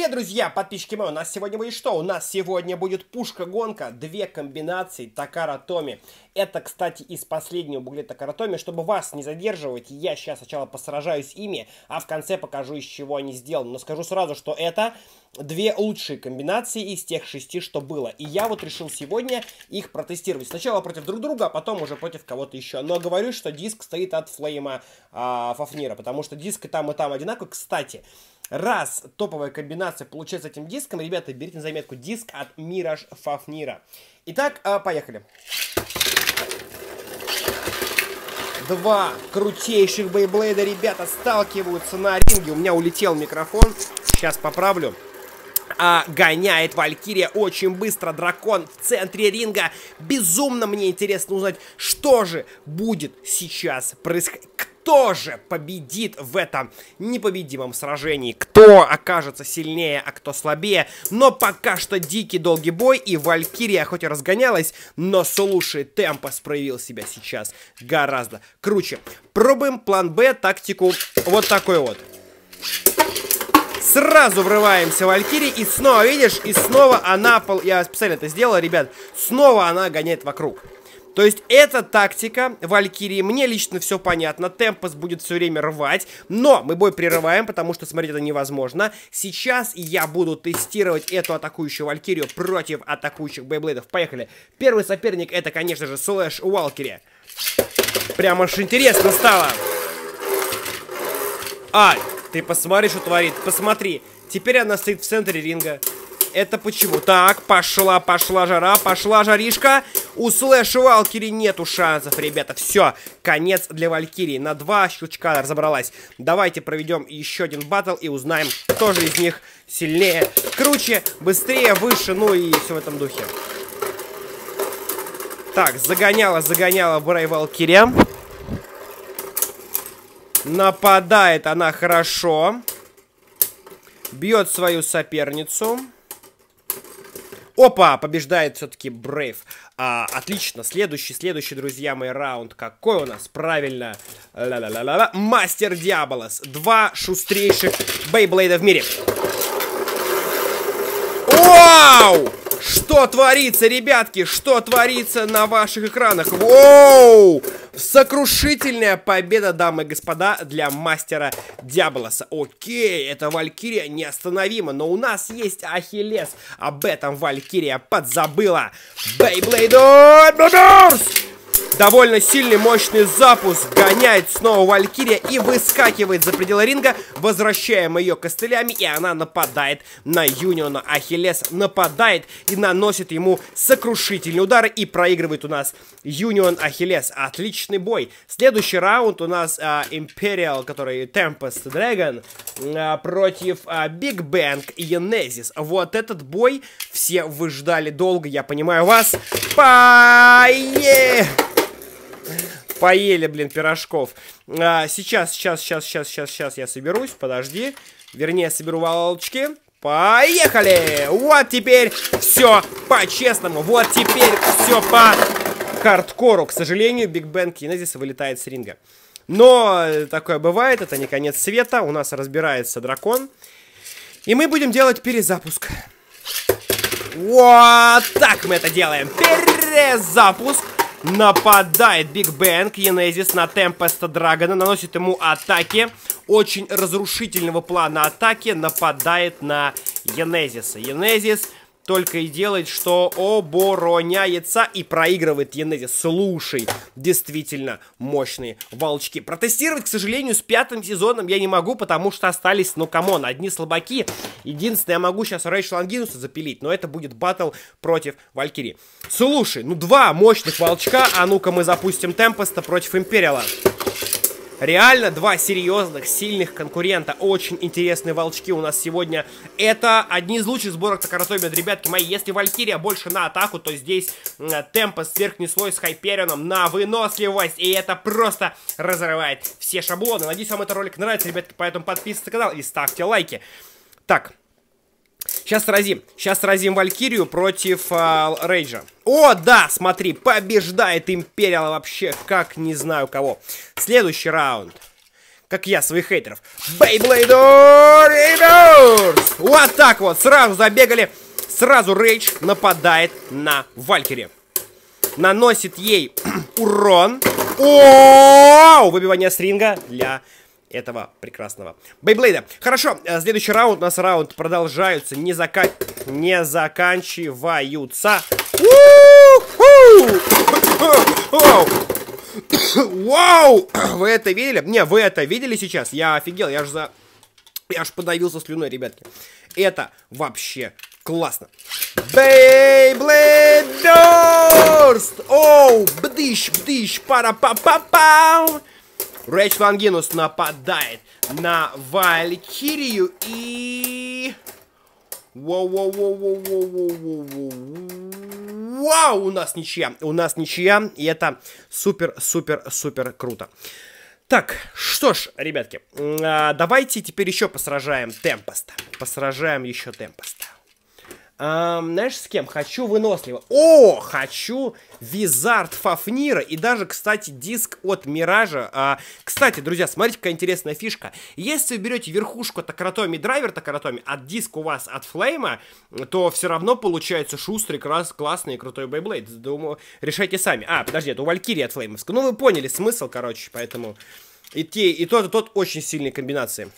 Привет, друзья, подписчики мои, у нас сегодня будет что? У нас сегодня будет пушка-гонка, две комбинации Такара Томи. Это, кстати, из последнего буклета Такара Томи. Чтобы вас не задерживать, я сейчас сначала посражаюсь ими, а в конце покажу, из чего они сделаны. Но скажу сразу, что это две лучшие комбинации из тех шести, что было. И я вот решил сегодня их протестировать. Сначала против друг друга, а потом уже против кого-то еще. Но говорю, что диск стоит от Флейма э, Фафнира, потому что диск и там, и там одинаковый. Кстати, Раз топовая комбинация получается этим диском, ребята, берите на заметку диск от Мираж Фафнира. Итак, а, поехали. Два крутейших бейблейда, ребята, сталкиваются на ринге. У меня улетел микрофон. Сейчас поправлю а, гоняет Валькирия очень быстро. Дракон в центре ринга. Безумно мне интересно узнать, что же будет сейчас происходить кто же победит в этом непобедимом сражении, кто окажется сильнее, а кто слабее. Но пока что дикий долгий бой, и Валькирия хоть и разгонялась, но слушай, Темпос проявил себя сейчас гораздо круче. Пробуем план Б, тактику вот такой вот. Сразу врываемся в Валькирии, и снова, видишь, и снова она... пол Я специально это сделал, ребят. Снова она гоняет вокруг. То есть эта тактика Валькирии, мне лично все понятно, Темпос будет все время рвать, но мы бой прерываем, потому что смотреть это невозможно. Сейчас я буду тестировать эту атакующую Валькирию против атакующих Бейблейдов. Поехали. Первый соперник это, конечно же, Слэш валькири прямо аж интересно стало. Ай! Ты посмотри, что творит. Посмотри. Теперь она стоит в центре ринга. Это почему? Так, пошла, пошла жара, пошла жаришка. У Слэш Валькири нету шансов, ребята. Все, конец для Валькирии. На два щелчка разобралась. Давайте проведем еще один батл и узнаем, кто же из них сильнее, круче, быстрее, выше, ну и все в этом духе. Так, загоняла, загоняла Брей Валькирия. Нападает она хорошо. Бьет свою соперницу. Опа, побеждает все-таки Брейв. А, отлично, следующий, следующий, друзья мои, раунд. Какой у нас? Правильно. Ла-ла-ла-ла-ла. Мастер Диаболос. Два шустрейших Бейблейда в мире. Вау! Что творится, ребятки? Что творится на ваших экранах? Воу! Сокрушительная победа, дамы и господа, для мастера Диаблоса. Окей, это Валькирия неостановима, но у нас есть Ахиллес. Об этом Валькирия подзабыла. Бейблейдон Баберс! Довольно сильный, мощный запуск. Гоняет снова Валькирия и выскакивает за пределы ринга. Возвращаем ее костылями, и она нападает на Юниона. Ахиллес нападает и наносит ему сокрушительный удар. И проигрывает у нас Юнион Ахиллес. Отличный бой. Следующий раунд у нас Империал, Imperial, который Tempest Dragon, а, против Биг а, Бэнк Bang Вот этот бой все вы ждали долго, я понимаю вас. Поехали! Поели, блин, пирожков. А, сейчас, сейчас, сейчас, сейчас, сейчас, сейчас я соберусь, подожди. Вернее, соберу волчки. Поехали! Вот теперь все по-честному. Вот теперь все по хардкору. К сожалению, Биг Бен Кинезис вылетает с ринга. Но э, такое бывает, это не конец света. У нас разбирается дракон. И мы будем делать перезапуск. Вот так мы это делаем. Перезапуск. Нападает Биг Бэнк Енезис на Темпеста Драгона. Наносит ему атаки. Очень разрушительного плана атаки. Нападает на Енезиса. Енезис только и делает, что обороняется и проигрывает Янези. Слушай, действительно мощные волчки. Протестировать, к сожалению, с пятым сезоном я не могу, потому что остались, ну камон, одни слабаки. Единственное, я могу сейчас Рэйчел Ангинуса запилить, но это будет батл против Валькири. Слушай, ну два мощных волчка, а ну-ка мы запустим Темпеста против Империала. Реально два серьезных, сильных конкурента. Очень интересные волчки у нас сегодня. Это одни из лучших сборок Такаратомед, ребятки мои. Если Валькирия больше на атаку, то здесь темпа сверхнеслой с Хайперионом на выносливость. И это просто разрывает все шаблоны. Надеюсь, вам этот ролик нравится, ребятки, поэтому подписывайтесь на канал и ставьте лайки. Так, Сейчас сразим. Сейчас сразим Валькирию против э, Рейджа. О, да, смотри, побеждает Империал вообще, как не знаю кого. Следующий раунд. Как я, своих хейтеров. Бейблейдор Реверс! Вот так вот, сразу забегали. Сразу Рейдж нападает на Валькири. Наносит ей урон. О, выбивание с ринга для этого прекрасного Бейблейда. Хорошо, э, следующий раунд. У нас раунд продолжаются, не, зака... не заканчиваются. Вау! Вы это видели? Не, вы это видели сейчас? Я офигел, я аж за... Я аж подавился слюной, ребятки. Это вообще классно. Бейблейд Оу, бдыщ, бдыщ, пара па па пау Рэйч Лангинус нападает на Валькирию и... Вау, у нас ничья, у нас ничья, и это супер-супер-супер круто. Так, что ж, ребятки, давайте теперь еще посражаем Темпоста. Посражаем еще Темпоста. Эм, знаешь, с кем? Хочу выносливо. О, хочу Визард Фафнира и даже, кстати, диск от Миража. А, кстати, друзья, смотрите, какая интересная фишка. Если вы берете верхушку Такаратоми Драйвер Такаратоми, а диск у вас от Флейма, то все равно получается шустрый, класс, классный и крутой Бейблейд. Думаю, решайте сами. А, подожди, это у Валькирии от Флеймовска. Ну, вы поняли смысл, короче, поэтому... И, те, и тот, и тот очень сильные комбинации.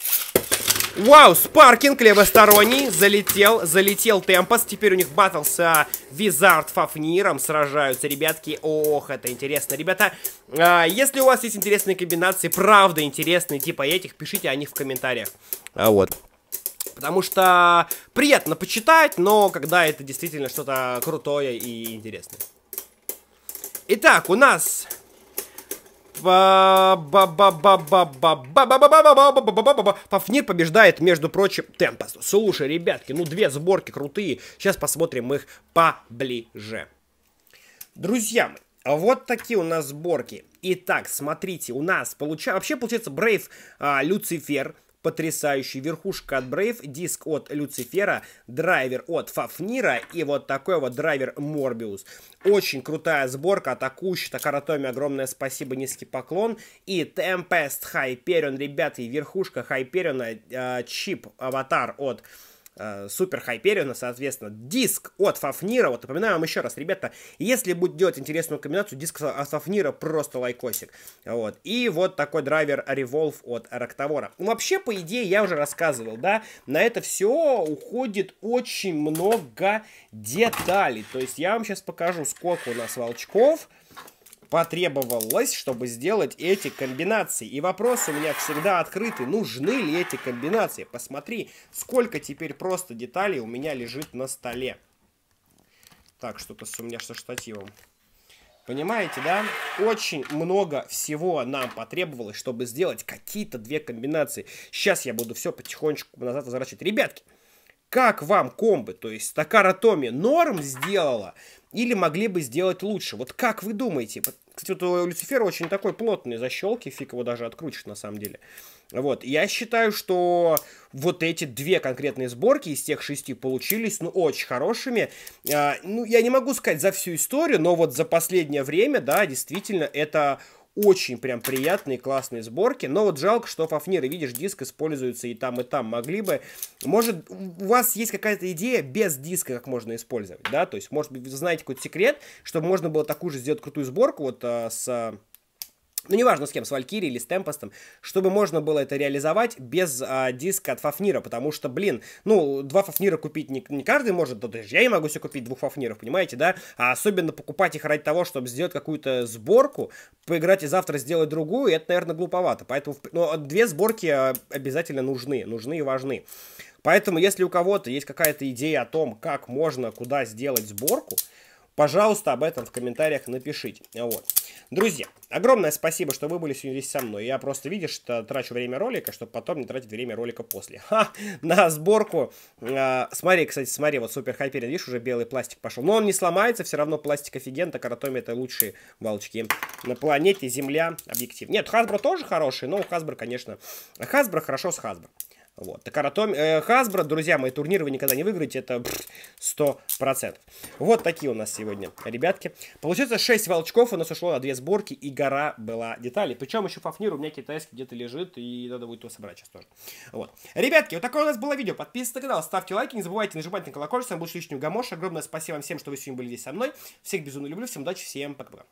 Вау, спаркинг левосторонний. Залетел, залетел Темпос. Теперь у них баттл с Визард Фафниром сражаются, ребятки. Ох, это интересно. Ребята, а, если у вас есть интересные комбинации, правда интересные, типа этих, пишите о них в комментариях. А вот. Потому что приятно почитать, но когда это действительно что-то крутое и интересное. Итак, у нас Фафнир побеждает, между прочим, Темпост. Слушай, ребятки, ну две сборки крутые. Сейчас посмотрим их поближе. Друзья мои, а вот такие у нас сборки. Итак, смотрите, у нас получается вообще получается Брейв а, Люцифер, потрясающий, верхушка от Брейв, диск от Люцифера, драйвер от Фафнира и вот такой вот драйвер Морбиус. Очень крутая сборка, атакующая, так Аратоме огромное спасибо, низкий поклон. И Tempest Hyperion, ребята, и верхушка Hyperion, а, чип, аватар от Э, супер Хайпериона, соответственно, диск от Фафнира. Вот напоминаю вам еще раз, ребята, если будет делать интересную комбинацию, диск от Фафнира просто лайкосик. Вот. И вот такой драйвер Revolve от Роктовора. Ну, вообще, по идее, я уже рассказывал, да, на это все уходит очень много деталей. То есть я вам сейчас покажу, сколько у нас волчков потребовалось, чтобы сделать эти комбинации. И вопрос у меня всегда открытый, нужны ли эти комбинации. Посмотри, сколько теперь просто деталей у меня лежит на столе. Так, что-то у меня со штативом. Понимаете, да? Очень много всего нам потребовалось, чтобы сделать какие-то две комбинации. Сейчас я буду все потихонечку назад возвращать. Ребятки, как вам комбы? То есть Такара Томи норм сделала или могли бы сделать лучше? Вот как вы думаете? Кстати, вот у Люцифера очень такой плотный защелки, фиг его даже открутишь на самом деле. Вот, я считаю, что вот эти две конкретные сборки из тех шести получились, ну, очень хорошими. А, ну, я не могу сказать за всю историю, но вот за последнее время, да, действительно, это очень прям приятные, классные сборки. Но вот жалко, что фафниры, видишь, диск используется и там, и там. Могли бы... Может, у вас есть какая-то идея без диска, как можно использовать, да? То есть, может быть, вы знаете какой-то секрет, чтобы можно было такую же сделать крутую сборку вот а, с а, ну, неважно с кем, с Валькири или с Темпостом, чтобы можно было это реализовать без а, диска от Фафнира, потому что, блин, ну, два Фафнира купить не, не каждый может, да даже я не могу себе купить двух Фафниров, понимаете, да? А особенно покупать их ради того, чтобы сделать какую-то сборку, поиграть и завтра сделать другую, это, наверное, глуповато. Поэтому, ну, две сборки а, обязательно нужны, нужны и важны. Поэтому, если у кого-то есть какая-то идея о том, как можно, куда сделать сборку, Пожалуйста, об этом в комментариях напишите. Вот. Друзья, огромное спасибо, что вы были сегодня здесь со мной. Я просто, видишь, что трачу время ролика, чтобы потом не тратить время ролика после. Ха! На сборку. Э, смотри, кстати, смотри, вот супер хайперин, видишь, уже белый пластик пошел. Но он не сломается, все равно пластик офиген, так Аратоми это лучшие балочки на планете Земля объектив. Нет, Хасбро тоже хороший, но у Хасбро, конечно... Хасбро хорошо с Хасбро. Вот. Так Аратоми... Э, Хасбро, друзья мои, турниры вы никогда не выиграете, это процентов. Вот такие у нас сегодня, ребятки. Получается 6 волчков, у нас ушло на 2 сборки и гора была деталей. Причем еще Фафнир у меня китайский где-то лежит и надо будет его собрать сейчас тоже. Вот. Ребятки, вот такое у нас было видео. Подписывайтесь на канал, ставьте лайки, не забывайте нажимать на колокольчик, с вами был Шличный Гамош. Огромное спасибо вам всем, что вы сегодня были здесь со мной. Всех безумно люблю, всем удачи, всем пока-пока.